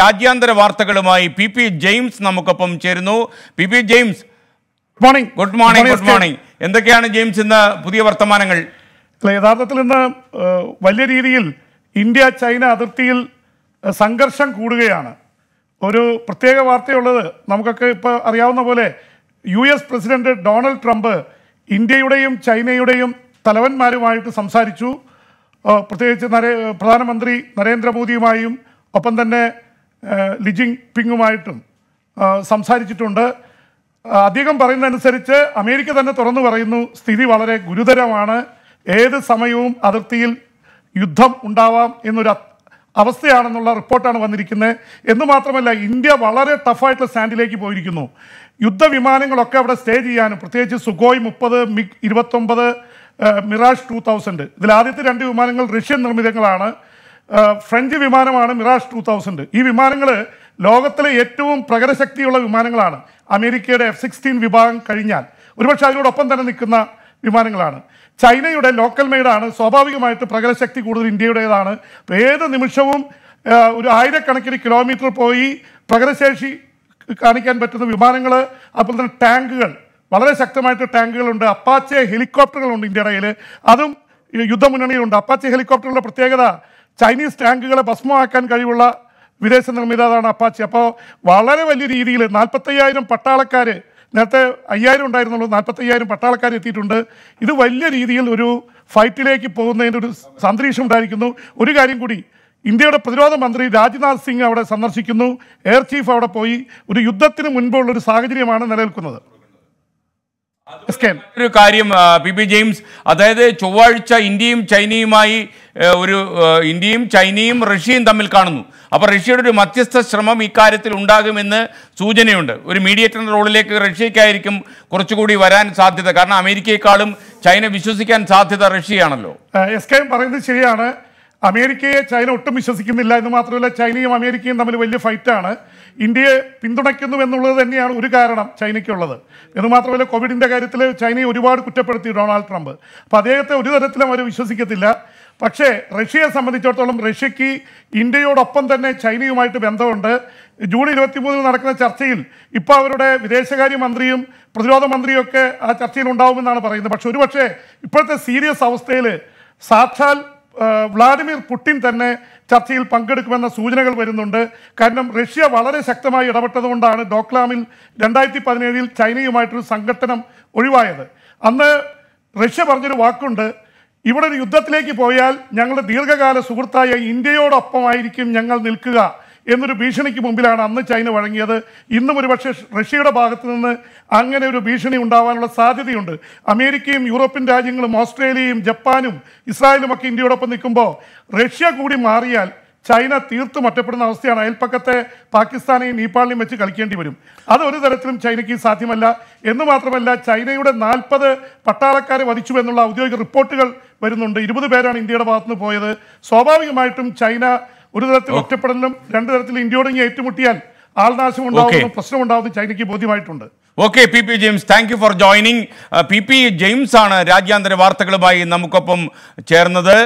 രാജ്യാന്തര വാർത്തകളുമായി P P James നമുക്കൊപ്പം ചേരുന്നു P P James good morning good morning good morning എന്തൊക്കെയാണ് ജെയിംസ് ഇന്ന് പുതിയ വർത്തമാനങ്ങൾ യഥാർത്ഥത്തിൽ ഇന്ന് വലിയ രീതിയിൽ ഇന്ത്യ ചൈന അതിർത്തിയിൽ സംഘർഷം കൂടുകയാണ് ഒരു പ്രത്യേക വാർത്തയുള്ളത് നമുക്കൊക്കെ ഇപ്പോൾ അറിയാവുന്ന പോലെ U S president Donald Trump ഇന്ത്യയുടെയും ചൈനയുടെയും തലവന്മാരുമായിട്ട് സംസാരിച്ചു പ്രത്യേകിച്ച് നരേ പ്രധാനമന്ത്രി നരേന്ദ്രമോദിയുമായും ഒപ്പം തന്നെ ലിജിങ് പിങ്ങുമായിട്ടും സംസാരിച്ചിട്ടുണ്ട് അദ്ദേഹം പറയുന്നതനുസരിച്ച് അമേരിക്ക തന്നെ തുറന്നു പറയുന്നു സ്ഥിതി വളരെ ഗുരുതരമാണ് ഏത് സമയവും അതിർത്തിയിൽ യുദ്ധം ഉണ്ടാവാം എന്നൊരു അവസ്ഥയാണെന്നുള്ള റിപ്പോർട്ടാണ് വന്നിരിക്കുന്നത് എന്ന് മാത്രമല്ല ഇന്ത്യ വളരെ ടഫായിട്ടുള്ള സ്റ്റാൻഡിലേക്ക് പോയിരിക്കുന്നു യുദ്ധവിമാനങ്ങളൊക്കെ അവിടെ സ്റ്റേ ചെയ്യാനും പ്രത്യേകിച്ച് സുഗോയ് മുപ്പത് മിഗ് ഇരുപത്തൊമ്പത് മിറാഷ് ടു തൗസൻഡ് ഇതിൽ ആദ്യത്തെ രണ്ട് വിമാനങ്ങൾ റഷ്യൻ നിർമ്മിതങ്ങളാണ് ഫ്രഞ്ച് വിമാനമാണ് മിറാഷ് ടു തൗസൻഡ് ഈ വിമാനങ്ങൾ ലോകത്തിലെ ഏറ്റവും പ്രകടശക്തിയുള്ള വിമാനങ്ങളാണ് അമേരിക്കയുടെ എഫ് സിക്സ്റ്റീൻ വിഭാഗം കഴിഞ്ഞാൽ ഒരുപക്ഷെ അതിനോടൊപ്പം തന്നെ നിൽക്കുന്ന വിമാനങ്ങളാണ് ചൈനയുടെ ലോക്കൽ മെയ്ഡാണ് സ്വാഭാവികമായിട്ട് പ്രകടശക്തി കൂടുതൽ ഇന്ത്യയുടേതാണ് ഏത് നിമിഷവും ഒരു ആയിരക്കണക്കിന് കിലോമീറ്റർ പോയി പ്രകടശേഷി കാണിക്കാൻ പറ്റുന്ന വിമാനങ്ങൾ അതുപോലെ തന്നെ ടാങ്കുകൾ വളരെ ശക്തമായിട്ട് ടാങ്കുകളുണ്ട് അപ്പാച്ചെ ഹെലികോപ്റ്ററുകളുണ്ട് ഇന്ത്യയുടെ കയ്യിൽ അതും യുദ്ധമുന്നണിയിലുണ്ട് അപ്പാച്ചെ ഹെലികോപ്റ്ററുകളുടെ പ്രത്യേകത ചൈനീസ് ടാങ്കുകളെ ഭസ്മമാക്കാൻ കഴിവുള്ള വിദേശ നിർമ്മിതാതാണ് അപ്പാച്ചി അപ്പോൾ വളരെ വലിയ രീതിയിൽ നാൽപ്പത്തയ്യായിരം പട്ടാളക്കാർ നേരത്തെ അയ്യായിരം ഉണ്ടായിരുന്നുള്ളൂ നാൽപ്പത്തയ്യായിരം പട്ടാളക്കാർ എത്തിയിട്ടുണ്ട് ഇത് വലിയ രീതിയിൽ ഒരു ഫൈറ്റിലേക്ക് പോകുന്നതിൻ്റെ ഒരു സന്ദേശം ഉണ്ടായിരിക്കുന്നു ഒരു കാര്യം കൂടി ഇന്ത്യയുടെ പ്രതിരോധ മന്ത്രി രാജ്നാഥ് സിംഗ് അവിടെ സന്ദർശിക്കുന്നു എയർ ചീഫ് അവിടെ പോയി ഒരു യുദ്ധത്തിന് മുൻപുള്ളൊരു സാഹചര്യമാണ് നിലനിൽക്കുന്നത് ഒരു കാര്യം പി പി ജെയിംസ് അതായത് ചൊവ്വാഴ്ച ഇന്ത്യയും ചൈനയുമായി ഒരു ഇന്ത്യയും ചൈനയും റഷ്യയും തമ്മിൽ കാണുന്നു അപ്പോൾ റഷ്യയുടെ ഒരു മധ്യസ്ഥ ശ്രമം ഇക്കാര്യത്തിൽ ഉണ്ടാകുമെന്ന് സൂചനയുണ്ട് ഒരു മീഡിയേറ്റർ റോളിലേക്ക് റഷ്യക്കായിരിക്കും കുറച്ചുകൂടി വരാൻ സാധ്യത കാരണം അമേരിക്കയെക്കാളും ചൈന വിശ്വസിക്കാൻ സാധ്യത റഷ്യയാണല്ലോ എസ് കെ പറയുന്നത് ശരിയാണ് അമേരിക്കയെ ചൈന ഒട്ടും വിശ്വസിക്കുന്നില്ല എന്ന് മാത്രമല്ല ചൈനയും അമേരിക്കയും തമ്മിൽ വലിയ ഫൈറ്റാണ് ഇന്ത്യയെ പിന്തുണയ്ക്കുന്നു എന്നുള്ളത് തന്നെയാണ് ഒരു കാരണം ചൈനയ്ക്കുള്ളത് എന്ന് മാത്രമല്ല കോവിഡിൻ്റെ കാര്യത്തിൽ ചൈനയെ ഒരുപാട് കുറ്റപ്പെടുത്തി ഡൊണാൾഡ് ട്രംപ് അപ്പോൾ അദ്ദേഹത്തെ ഒരു തരത്തിലും അവർ വിശ്വസിക്കത്തില്ല പക്ഷേ റഷ്യയെ സംബന്ധിച്ചിടത്തോളം റഷ്യയ്ക്ക് ഇന്ത്യയോടൊപ്പം തന്നെ ചൈനയുമായിട്ട് ബന്ധമുണ്ട് ജൂൺ ഇരുപത്തിമൂന്നിൽ നടക്കുന്ന ചർച്ചയിൽ ഇപ്പോൾ അവരുടെ വിദേശകാര്യമന്ത്രിയും പ്രതിരോധ മന്ത്രിയൊക്കെ ആ ചർച്ചയിൽ ഉണ്ടാവുമെന്നാണ് പറയുന്നത് പക്ഷെ ഒരുപക്ഷെ ഇപ്പോഴത്തെ സീരിയസ് അവസ്ഥയിൽ സാക്ഷാൽ വ്ളാഡിമിർ പുടിൻ തന്നെ ചർച്ചയിൽ പങ്കെടുക്കുമെന്ന സൂചനകൾ വരുന്നുണ്ട് കാരണം റഷ്യ വളരെ ശക്തമായി ഇടപെട്ടതുകൊണ്ടാണ് ഡോക്ലാമിൽ രണ്ടായിരത്തി പതിനേഴിൽ ചൈനയുമായിട്ടൊരു സംഘട്ടനം ഒഴിവായത് അന്ന് റഷ്യ പറഞ്ഞൊരു വാക്കുണ്ട് ഇവിടെ ഒരു യുദ്ധത്തിലേക്ക് പോയാൽ ഞങ്ങളുടെ ദീർഘകാല സുഹൃത്തായ ഇന്ത്യയോടൊപ്പമായിരിക്കും ഞങ്ങൾ നിൽക്കുക എന്നൊരു ഭീഷണിക്ക് മുമ്പിലാണ് അന്ന് ചൈന വഴങ്ങിയത് ഇന്നും ഒരുപക്ഷെ റഷ്യയുടെ ഭാഗത്ത് നിന്ന് അങ്ങനെ ഒരു ഭീഷണി ഉണ്ടാവാനുള്ള സാധ്യതയുണ്ട് അമേരിക്കയും യൂറോപ്യൻ രാജ്യങ്ങളും ഓസ്ട്രേലിയയും ജപ്പാനും ഇസ്രായേലും ഒക്കെ ഇന്ത്യയോടൊപ്പം നിൽക്കുമ്പോൾ റഷ്യ കൂടി മാറിയാൽ ചൈന തീർത്തും ഒറ്റപ്പെടുന്ന അവസ്ഥയാണ് അയൽപ്പക്കത്തെ പാകിസ്ഥാനെയും നേപ്പാളിനെയും വെച്ച് കളിക്കേണ്ടി വരും അത് ഒരു തരത്തിലും ചൈനയ്ക്ക് സാധ്യമല്ല എന്ന് മാത്രമല്ല ചൈനയുടെ നാൽപ്പത് പട്ടാളക്കാരെ വധിച്ചു എന്നുള്ള ഔദ്യോഗിക റിപ്പോർട്ടുകൾ വരുന്നുണ്ട് ഇരുപത് പേരാണ് ഇന്ത്യയുടെ ഭാഗത്തുനിന്ന് പോയത് സ്വാഭാവികമായിട്ടും ചൈന ഒരു തരത്തിൽ ഒറ്റപ്പെടലിനും രണ്ട് തരത്തിൽ ഇന്ത്യയോടും ഏറ്റുമുട്ടിയാൽ ആൾനാശം ഉണ്ടാവുന്ന പ്രശ്നം ഉണ്ടാവുന്ന ചൈനയ്ക്ക് ബോധ്യമായിട്ടുണ്ട് okay P P James thank you for joining P P James ആണ് രാജ്യാന്തര വാർത്തകളുമായി നമുക്കൊപ്പം ചേർന്നത്